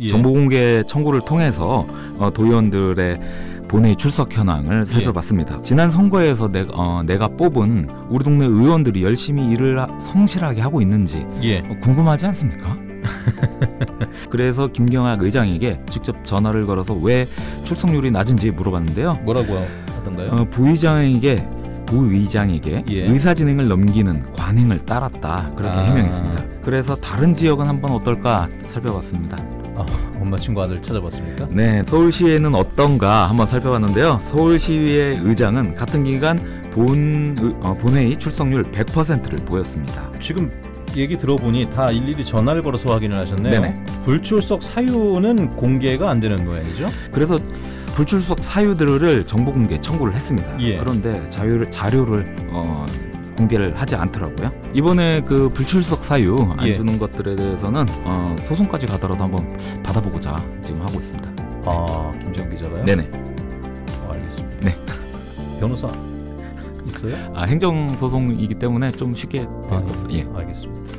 예. 정보 공개 청구를 통해서 어, 도의원들의 본회의 출석 현황을 예. 살펴봤습니다. 지난 선거에서 내, 어, 내가 뽑은 우리 동네 의원들이 열심히 일을 하- 성실하게 하고 있는지 예. 어, 궁금하지 않습니까? 그래서 김경학 의장에게 직접 전화를 걸어서 왜 출석률이 낮은지 물어봤는데요. 뭐라고 하던가요? 어, 부의장에게 부의장에게 예. 의사 진행을 넘기는 관행을 따랐다 그렇게 아. 해명했습니다. 그래서 다른 지역은 한번 어떨까 살펴봤습니다. 어, 엄마 친구 아들 찾아봤습니까? 네, 서울시에는 어떤가 한번 살펴봤는데요. 서울시의 의장은 같은 기간 본 어, 본회의 출석률 100%를 보였습니다. 지금 얘기 들어보니 다 일일이 전화를 걸어서 확인을 하셨네요. 네네. 불출석 사유는 공개가 안 되는 모양이죠? 그래서 불출석 사유들을 정보 공개 청구를 했습니다. 예. 그런데 자료를 자료를 어, 공개를 하지 않더라고요. 이번에 그 불출석 사유 안 예. 주는 것들에 대해서는 어, 소송까지 가더라도 한번 받아보고자 지금 하고 있습니다. 네. 아김지 기자가요? 네네. 어, 알겠습니다. 네. 변호사 있어요? 아 행정 소송이기 때문에 좀 쉽게 되겠어요. 아, 예. 예. 알겠습니다.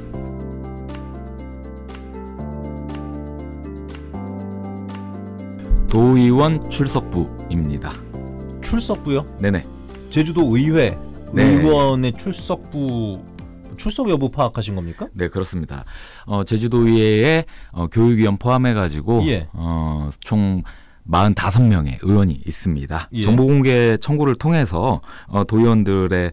도의원 출석부입니다. 출석부요? 네네. 제주도 의회 네. 의원의 출석부 출석 여부 파악하신 겁니까? 네 그렇습니다. 어, 제주도의회 어, 교육위원 포함해 가지고 예. 어, 총 45명의 의원이 있습니다. 예. 정보공개 청구를 통해서 어, 도의원들의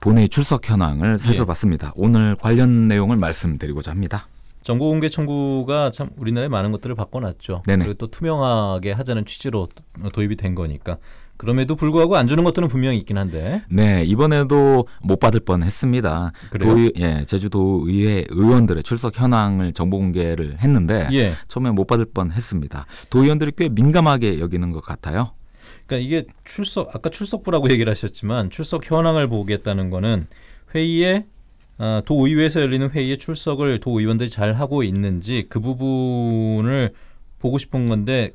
본회의 출석 현황을 예. 살펴봤습니다. 예. 오늘 관련 내용을 말씀드리고자 합니다. 정보 공개 청구가 참 우리나라에 많은 것들을 바꿔놨죠. 네네. 그리고 또 투명하게 하자는 취지로 도입이 된 거니까 그럼에도 불구하고 안 주는 것들은 분명히 있긴 한데. 네, 이번에도 못 받을 뻔 했습니다. 예, 제주도 의회 의원들의 출석 현황을 정보 공개를 했는데 예. 처음에 못 받을 뻔 했습니다. 도의원들이 꽤 민감하게 여기는 것 같아요. 그러니까 이게 출석 아까 출석부라고 얘기를 하셨지만 출석 현황을 보겠다는 거는 회의에 아, 도의회에서 열리는 회의에 출석을 도의원들이 잘 하고 있는지 그 부분을 보고 싶은 건데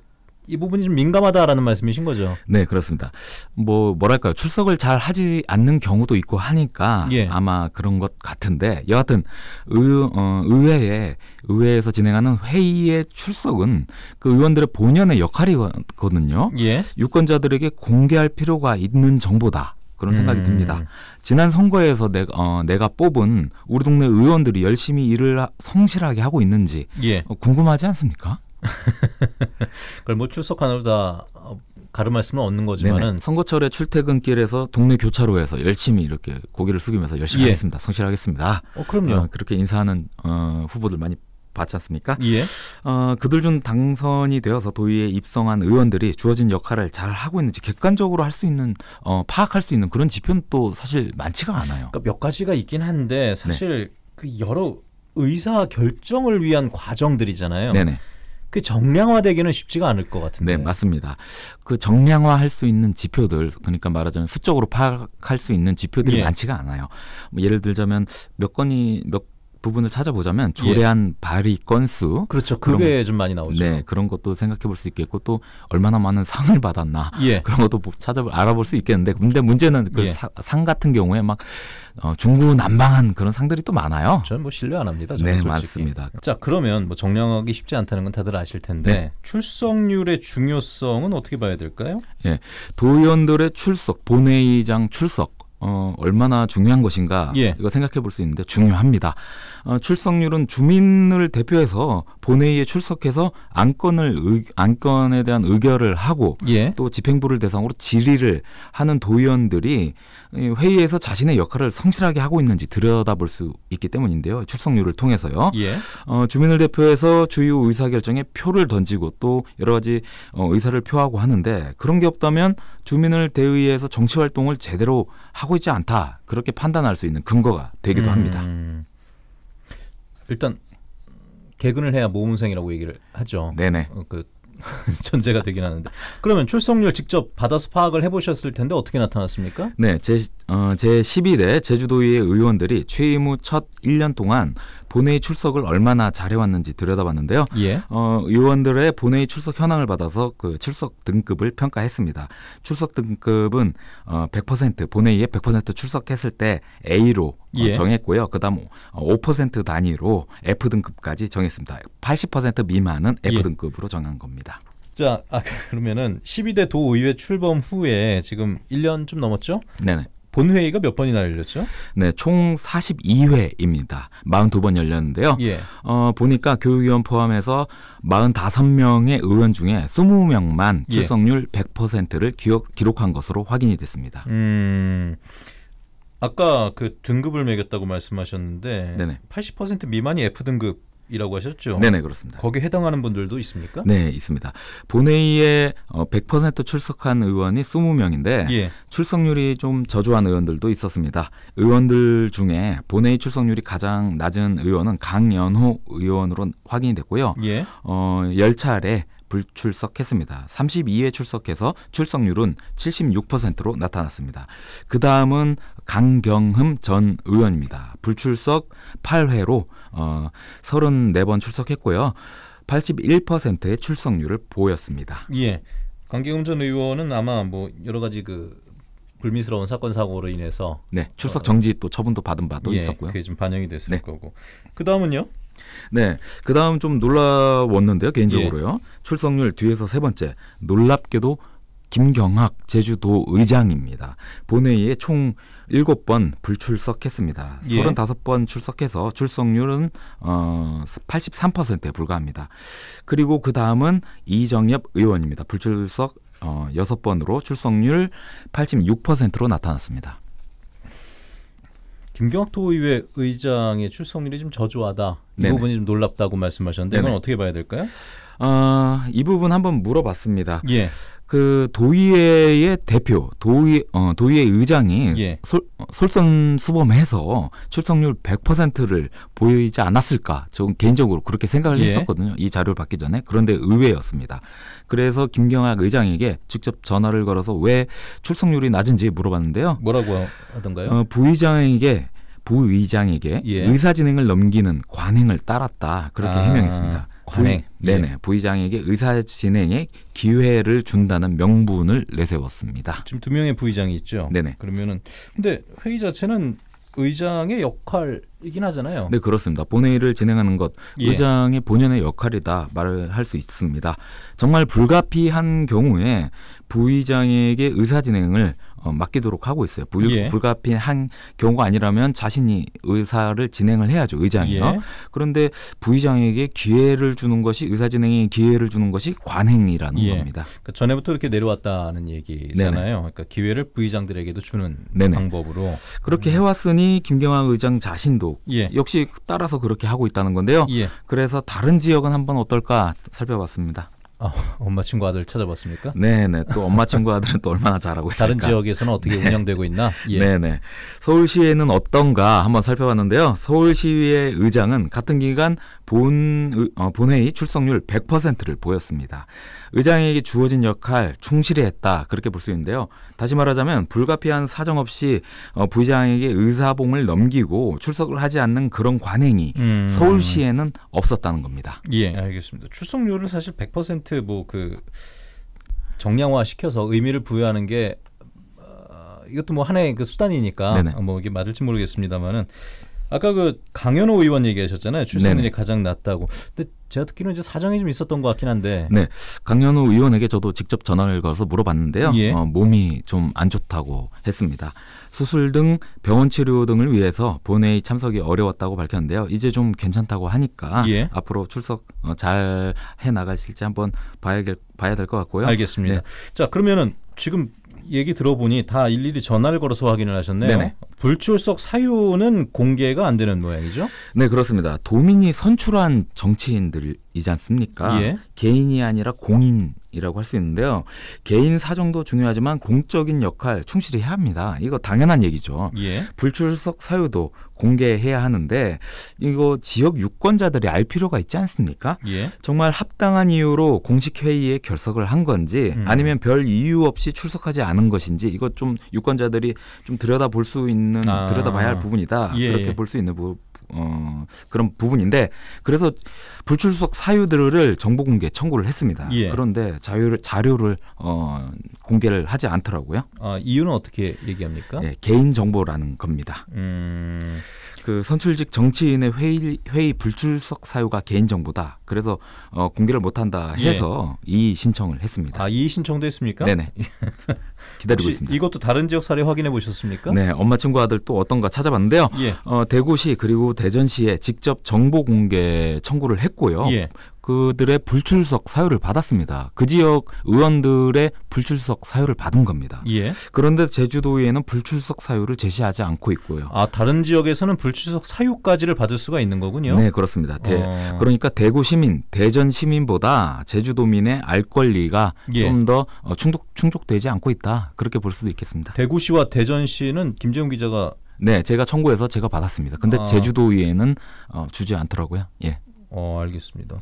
이 부분이 좀 민감하다라는 말씀이신 거죠. 네, 그렇습니다. 뭐 뭐랄까요? 출석을 잘 하지 않는 경우도 있고 하니까 예. 아마 그런 것 같은데 여하튼 의, 어, 의회에 의회에서 진행하는 회의의 출석은 그 의원들의 본연의 역할이거든요. 예. 유권자들에게 공개할 필요가 있는 정보다. 그런 생각이 음. 듭니다. 지난 선거에서 내, 어, 내가 뽑은 우리 동네 의원들이 열심히 일을 하, 성실하게 하고 있는지 예. 어, 궁금하지 않습니까? 그걸 뭐 출석하느라 다 어, 가름할 수는 없는 거지만 선거철에 출퇴근길에서 동네 교차로에서 열심히 이렇게 고개를 숙이면서 열심히 예. 하겠습니다. 성실하겠습니다. 어, 그럼요. 어, 그렇게 인사하는 어, 후보들 많이 받지 않습니까? 예. 어, 그들 중 당선이 되어서 도의에 입성한 의원들이 주어진 역할을 잘 하고 있는지 객관적으로 할 수 있는 어, 파악할 수 있는 그런 지표는 또 사실 많지가 않아요. 그러니까 몇 가지가 있긴 한데 사실 네. 그 여러 의사 결정을 위한 과정들이잖아요. 네네. 그 정량화되기는 쉽지가 않을 것 같은데. 네, 맞습니다. 그 정량화할 수 있는 지표들, 그러니까 말하자면 수적으로 파악할 수 있는 지표들이 예. 많지가 않아요. 뭐 예를 들자면 몇 건이 몇 부분을 찾아보자면 조례한 예. 발의 건수 그렇죠 그게 좀 많이 나오죠 네 그런 것도 생각해 볼 수 있겠고 또 얼마나 많은 상을 받았나 예. 그런 것도 뭐 찾아 볼 알아볼 수 있겠는데 근데 문제는 그상 예. 같은 경우에 막 어, 중구난방한 그런 상들이 또 많아요 저는 그렇죠. 뭐 신뢰 안 합니다 네 솔직히. 맞습니다 자 그러면 뭐 정량하기 쉽지 않다는 건 다들 아실 텐데 네. 출석률의 중요성은 어떻게 봐야 될까요 예 도의원들의 출석 본회의장 출석 어, 얼마나 중요한 것인가 예. 이거 생각해 볼 수 있는데 중요합니다. 어, 출석률은 주민을 대표해서 본회의에 출석해서 안건을 의, 안건에 대한 의결을 하고 예. 또 집행부를 대상으로 질의를 하는 도의원들이 회의에서 자신의 역할을 성실하게 하고 있는지 들여다볼 수 있기 때문인데요. 출석률을 통해서요. 예. 어, 주민을 대표해서 주요 의사결정에 표를 던지고 또 여러 가지 어, 의사를 표하고 하는데 그런 게 없다면 주민을 대의해서 정치활동을 제대로 하고 있지 않다. 그렇게 판단할 수 있는 근거가 되기도 음. 합니다. 일단 개근을 해야 모범생이라고 얘기를 하죠. 네네. 어, 그 전제가 되긴 하는데 그러면 출석률 직접 받아서 파악을 해보셨을 텐데 어떻게 나타났습니까? 네, 제 어, 제12대 제주도의회 의원들이 취임 후 첫 1년 동안 본회의 출석을 얼마나 잘해왔는지 들여다봤는데요. 예. 어, 의원들의 본회의 출석 현황을 받아서 그 출석 등급을 평가했습니다. 출석 등급은 어, 100% 본회의에 100% 출석했을 때 A로 어, 예. 어, 정했고요. 그다음 5% 뭐, 어, 단위로 F 등급까지 정했습니다. 80% 미만은 F 예. 등급으로 정한 겁니다. 자, 아, 그러면은 12대 도의회 출범 후에 지금 1년 좀 넘었죠? 네네. 본회의가 몇 번이나 열렸죠? 네, 총 42회입니다. 42번 열렸는데요. 예. 어, 보니까 교육위원 포함해서 45명의 의원 중에 20명만 예. 출석률 100%를 기록, 기록한 것으로 확인이 됐습니다. 음. 아까 그 등급을 매겼다고 말씀하셨는데 네네. 80% 미만이 F등급 이라고 하셨죠? 네네 그렇습니다. 거기에 해당하는 분들도 있습니까? 네 있습니다. 본회의에 100% 어, 출석한 의원이 20명인데 예. 출석률이 좀 저조한 의원들도 있었습니다. 의원들 중에 본회의 출석률이 가장 낮은 의원은 강연호 의원으로 확인이 됐고요. 예. 어, 10차례 불출석했습니다. 32회 출석해서 출석률은 76%로 나타났습니다. 그 다음은 강경흠 전 의원입니다. 불출석 8회로 어, 34번 출석했고요. 81%의 출석률을 보였습니다. 예. 강경흠 전 의원은 아마 뭐 여러 가지 그 불미스러운 사건 사고로 인해서 네 출석 정지 또 처분도 받은 바도 예, 있었고요. 그게 좀 반영이 됐을 네. 거고 그 다음은요. 네. 그 다음 좀 놀라웠는데요, 개인적으로요. 예. 출석률 뒤에서 세 번째. 놀랍게도 김경학 제주도 의장입니다. 본회의에 총 일곱 번 불출석했습니다. 서 예. 35번 출석해서 출석률은 어 83%에 불과합니다. 그리고 그 다음은 이정엽 의원입니다. 불출석 어 6번으로 출석률 86%로 나타났습니다. 김경학 도의회 의장의 출석률이 좀 저조하다. 이 네네. 부분이 좀 놀랍다고 말씀하셨는데 이건 네네. 어떻게 봐야 될까요? 어, 이 부분 한번 물어봤습니다. 예. 그 도의회의 대표, 도의 어, 도의회 의장이 예. 솔, 어, 솔선수범해서 출석률 100%를 보이지 않았을까? 저는 개인적으로 그렇게 생각을 예. 했었거든요. 이 자료를 받기 전에 그런데 의외였습니다. 그래서 김경학 의장에게 직접 전화를 걸어서 왜 출석률이 낮은지 물어봤는데요. 뭐라고 하던가요? 어, 부의장에게 부의장에게 예. 의사진행을 넘기는 관행을 따랐다 그렇게 아. 해명했습니다. 관행. 부의, 예. 네네. 부의장에게 의사 진행에 기회를 준다는 명분을 내세웠습니다. 지금 두 명의 부의장이 있죠. 네네. 그러면은 근데 회의 자체는 의장의 역할이긴 하잖아요. 네, 그렇습니다. 본회의를 진행하는 것 예. 의장의 본연의 역할이다 말을 할 수 있습니다. 정말 불가피한 경우에 부의장에게 의사 진행을 어, 맡기도록 하고 있어요. 불, 예. 불가피한 경우가 아니라면 자신이 의사를 진행을 해야죠. 의장이요. 예. 그런데 부의장에게 기회를 주는 것이 의사 진행에 기회를 주는 것이 관행이라는 예. 겁니다. 그러니까 전에부터 이렇게 내려왔다는 얘기잖아요. 네네. 그러니까 기회를 부의장들에게도 주는 네네. 방법으로 그렇게 음. 해왔으니 김경환 의장 자신도 예. 역시 따라서 그렇게 하고 있다는 건데요. 예. 그래서 다른 지역은 한번 어떨까 살펴봤습니다. 어, 엄마 친구 아들 찾아봤습니까? 네네. 또 엄마 친구 아들은 또 얼마나 잘하고 있을까? 다른 지역에서는 어떻게 네. 운영되고 있나? 예. 네네. 서울시에는 어떤가 한번 살펴봤는데요. 서울시의 의장은 같은 기간 본 어, 본회의 출석률 100%를 보였습니다. 의장에게 주어진 역할 충실히 했다 그렇게 볼 수 있는데요. 다시 말하자면 불가피한 사정 없이 어, 부장에게 의사봉을 넘기고 출석을 하지 않는 그런 관행이 음. 음, 음. 서울시에는 없었다는 겁니다. 예, 알겠습니다. 출석률을 사실 100%뭐 그 정량화 시켜서 의미를 부여하는 게 어, 이것도 뭐 하나의 그 수단이니까 네네. 뭐 이게 맞을지 모르겠습니다만은 아까 그 강현호 의원 얘기하셨잖아요. 출석률이 가장 낮다고. 근데 제가 듣기로는 이제 사정이 좀 있었던 것 같긴 한데. 네, 강현호 의원에게 저도 직접 전화를 걸어서 물어봤는데요. 예. 어, 몸이 좀 안 좋다고 했습니다. 수술 등 병원 치료 등을 위해서 본회의 참석이 어려웠다고 밝혔는데요. 이제 좀 괜찮다고 하니까 예. 앞으로 출석 어, 잘해 나가실지 한번 봐야, 봐야 될 것 같고요. 알겠습니다. 네. 자, 그러면은 지금 얘기 들어보니 다 일일이 전화를 걸어서 확인을 하셨네요. 네네. 불출석 사유는 공개가 안 되는 모양이죠? 네, 그렇습니다. 도민이 선출한 정치인들이지 않습니까? 예. 개인이 아니라 공인 이라고 할 수 있는데요. 개인 사정도 중요하지만 공적인 역할 충실히 해야 합니다. 이거 당연한 얘기죠. 예. 불출석 사유도 공개해야 하는데 이거 지역 유권자들이 알 필요가 있지 않습니까? 예. 정말 합당한 이유로 공식 회의에 결석을 한 건지 음. 아니면 별 이유 없이 출석하지 않은 것인지 이거 좀 유권자들이 좀 들여다볼 수 있는 아. 들여다봐야 할 부분이다. 예. 그렇게 예. 볼수 있는 부분 어, 그런 부분인데 그래서 불출석 사유들을 정보 공개 청구를 했습니다. 예. 그런데 자료를 자료를 어, 공개를 하지 않더라고요. 아, 이유는 어떻게 얘기합니까? 예, 개인 정보라는 겁니다. 음... 그 선출직 정치인의 회의, 회의 불출석 사유가 개인 정보다. 그래서 어, 공개를 못한다 예. 해서 예. 이의 신청을 했습니다. 아 이의 신청도 했습니까? 네네. 기다리고 있습니다. 이것도 다른 지역 사례 확인해 보셨습니까? 네, 엄마 친구 아들 또 어떤가 찾아봤는데요. 예. 어, 대구시 그리고 대전시에 직접 정보 공개 청구를 했고요. 예. 그들의 불출석 사유를 받았습니다. 그 지역 의원들의 불출석 사유를 받은 겁니다. 예. 그런데 제주도에는 불출석 사유를 제시하지 않고 있고요. 아 다른 지역에서는 불출석 사유까지를 받을 수가 있는 거군요. 네 그렇습니다. 대, 어... 그러니까 대구 시민, 대전 시민보다 제주도민의 알 권리가 예. 좀더 어, 충족 충족되지 않고 있다 그렇게 볼 수도 있겠습니다. 대구시와 대전시는 김재훈 기자가 네, 제가 청구해서 제가 받았습니다. 근데 아. 제주도의회는 어, 주지 않더라고요. 예. 어, 알겠습니다.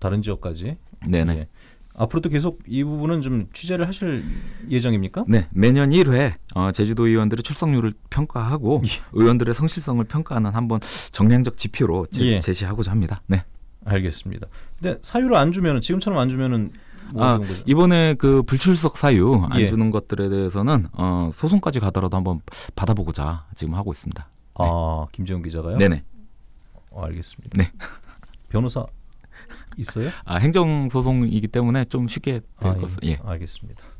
다른 지역까지. 네네. 네. 예. 앞으로도 계속 이 부분은 좀 취재를 하실 예정입니까? 네, 매년 1회 어, 제주도 의원들의 출석률을 평가하고 예. 의원들의 성실성을 평가하는 한번 정량적 지표로 제, 예. 시하고자 합니다. 네. 알겠습니다. 근데 사유를 안 주면은 지금처럼 안 주면은 뭐 아, 이번에 그 불출석 사유 안 예. 주는 것들에 대해서는 어, 소송까지 가더라도 한번 받아보고자 지금 하고 있습니다. 아, 네. 아 김재훈 기자가요? 네네. 어, 알겠습니다. 네. 변호사 있어요? 아 행정 소송이기 때문에 좀 쉽게 될 아, 것. 예. 예. 알겠습니다.